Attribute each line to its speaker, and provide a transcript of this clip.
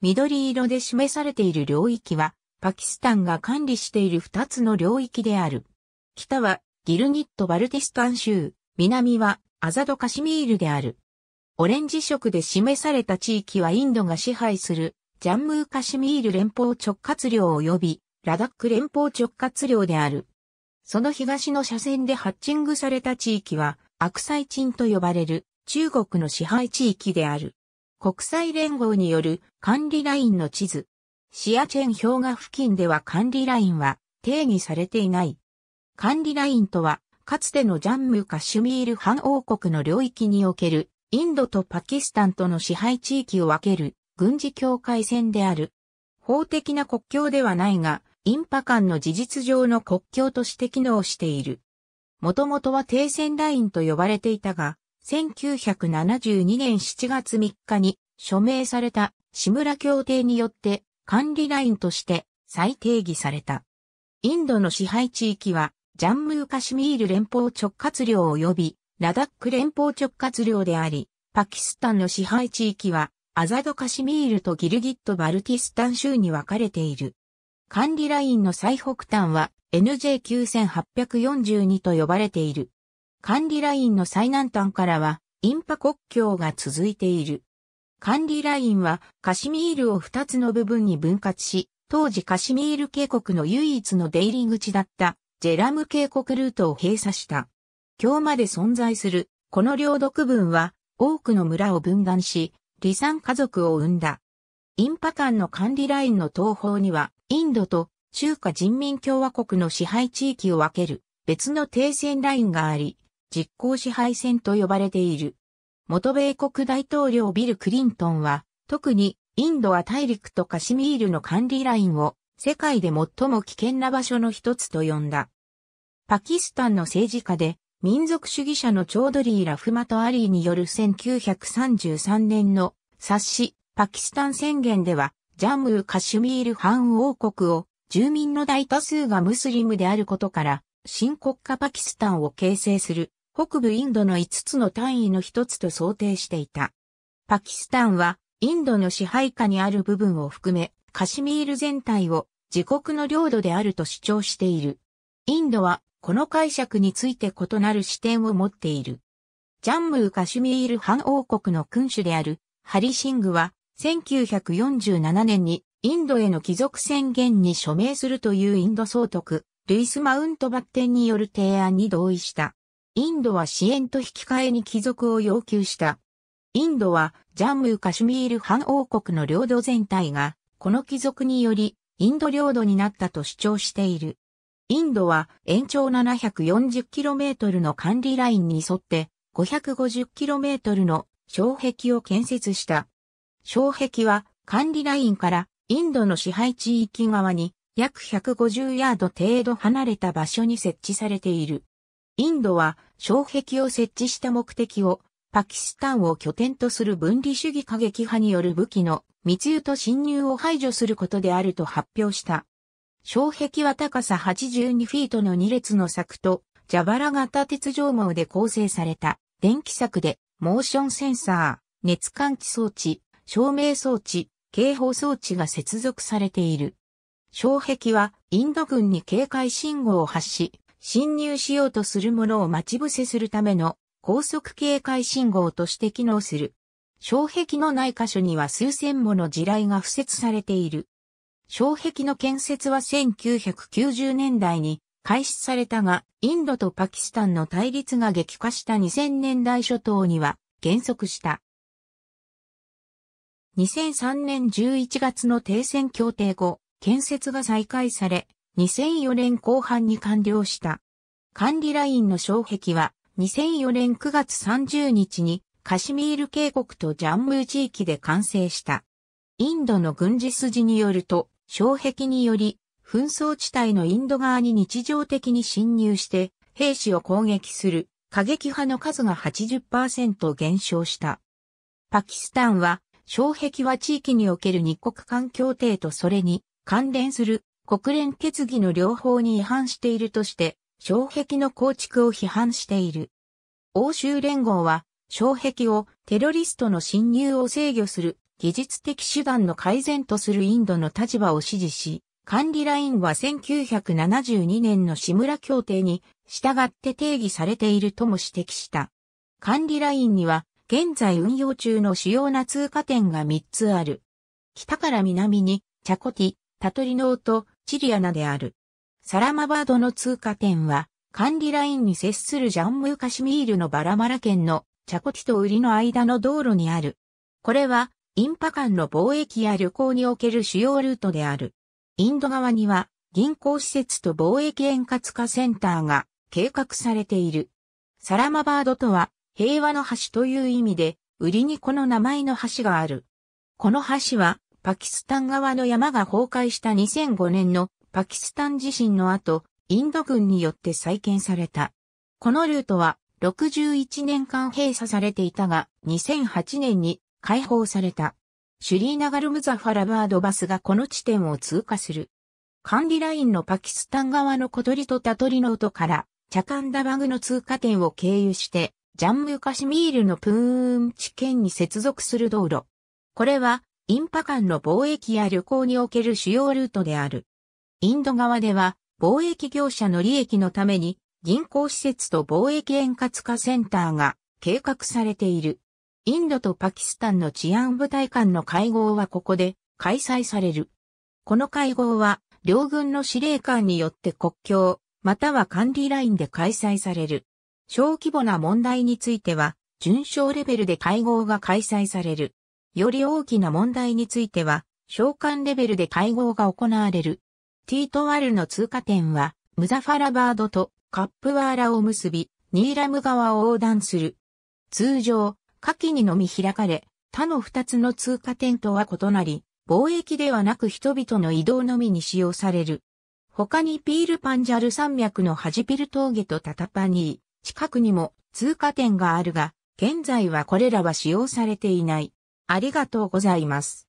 Speaker 1: 緑色で示されている領域は、パキスタンが管理している二つの領域である。北はギルギット・バルティスタン州、南はアザド・カシミールである。オレンジ色で示された地域はインドが支配するジャンムー・カシミール連邦直轄領及びラダック連邦直轄領である。その東の斜線でハッチングされた地域は、アクサイチンと呼ばれる中国の支配地域である。国際連合による管理ラインの地図。シアチェン氷河付近では管理ラインは定義されていない。管理ラインとは、かつてのジャンムカシュミール反王国の領域における、インドとパキスタンとの支配地域を分ける軍事境界線である。法的な国境ではないが、インパ間の事実上の国境として機能している。もともとは停戦ラインと呼ばれていたが、1972年7月3日に署名された志村協定によって管理ラインとして再定義された。インドの支配地域はジャンムーカシミール連邦直轄領及びラダック連邦直轄領であり、パキスタンの支配地域はアザドカシミールとギルギットバルティスタン州に分かれている。管理ラインの最北端は NJ9842 と呼ばれている。管理ラインの最南端からは、インパ国境が続いている。管理ラインはカシミールを2つの部分に分割し、当時カシミール渓谷の唯一の出入り口だったジェラム渓谷ルートを閉鎖した。今日まで存在するこの領土区分は多くの村を分断し、離散家族を生んだ。インパ間の管理ラインの東方にはインドと中華人民共和国の支配地域を分ける別の停戦ラインがあり、実行支配戦と呼ばれている。元米国大統領ビル・クリントンは、特にインドは大陸とカシミールの管理ラインを世界で最も危険な場所の一つと呼んだ。パキスタンの政治家で民族主義者のチョードリー・ラフマト・アリーによる1933年の冊子パキスタン宣言ではジャムー・カシミール反王国を住民の大多数がムスリムであることから新国家パキスタンを形成する北部インドの5つの単位の一つと想定していた。パキスタンは、インドの支配下にある部分を含め、カシミール全体を自国の領土であると主張している。インドは、この解釈について異なる視点を持っている。ジャンムー・カシミール反王国の君主であるハリシングは1947年にインドへの帰属宣言に署名するというインド総督ルイス・マウントバッテンによる提案に同意した。インドは支援と引き換えに帰属を要求した。インドはジャンムーカシュミール反王国の領土全体が、この帰属により、インド領土になったと主張している。インドは延長 740km の管理ラインに沿って 550km の障壁を建設した。障壁は管理ラインからインドの支配地域側に約150ヤード程度離れた場所に設置されている。インドは障壁を設置した目的を、パキスタンを拠点とする分離主義過激派による武器の密輸と侵入を排除することであると発表した。障壁は高さ82フィートの2列の柵と、蛇腹型鉄条網で構成された、電気柵で、モーションセンサー、熱感知装置、照明装置、警報装置が接続されている。障壁はインド軍に警戒信号を発し、侵入しようとする者を待ち伏せするための高速警戒信号として機能する。障壁のない箇所には数千もの地雷が付設されている。障壁の建設は1990年代に開始されたが、インドとパキスタンの対立が激化した2000年代初頭には減速した。2003年11月の停戦協定後、建設が再開され、2004年後半に完了した。管理ラインの障壁は2004年9月30日にカシミール渓谷とジャンムー地域で完成した。インドの軍事筋によると、障壁により、紛争地帯のインド側に日常的に侵入して兵士を攻撃する過激派の数が80%減少した。パキスタンは、障壁は地域における二国間協定とそれに関連する国連決議の両方に違反しているとして、障壁の構築を批判している。欧州連合は、障壁をテロリストの侵入を制御する技術的手段の改善とするインドの立場を支持し、管理ラインは1972年の志村協定に従って定義されているとも指摘した。管理ラインには現在運用中の主要な通過点が3つある。北から南にチャコティ、タトリノート、チリアナである。サラマバードの通過点は、管理ラインに接するジャンムーカシミールのバラマラ県のチャコティとウリの間の道路にある。これは、インパ間の貿易や旅行における主要ルートである。インド側には、銀行施設と貿易円滑化センターが計画されている。サラマバードとは、平和の橋という意味で、売りにこの名前の橋がある。この橋は、パキスタン側の山が崩壊した2005年のパキスタン地震の後、インド軍によって再建された。このルートは61年間閉鎖されていたが、2008年に解放された。シュリーナガルムザファラバードバスがこの地点を通過する。管理ラインのパキスタン側の小鳥とタトリの音から、チャカンダバグの通過点を経由して、ジャンムカシミールのプーン地県に接続する道路。これは、インパ間の貿易や旅行における主要ルートである。インド側では、貿易業者の利益のために、銀行施設と貿易円滑化センターが計画されている。インドとパキスタンの治安部隊間の会合はここで開催される。この会合は、両軍の司令官によって国境、または管理ラインで開催される。小規模な問題については、準小レベルで会合が開催される。より大きな問題については、召喚レベルで会合が行われる。ティートワルの通過点は、ムザファラバードとカップワーラを結び、ニーラム川を横断する。通常、夏季にのみ開かれ、他の二つの通過点とは異なり、貿易ではなく人々の移動のみに使用される。他にピールパンジャル山脈のハジピル峠とタタパニー、近くにも通過点があるが、現在はこれらは使用されていない。ありがとうございます。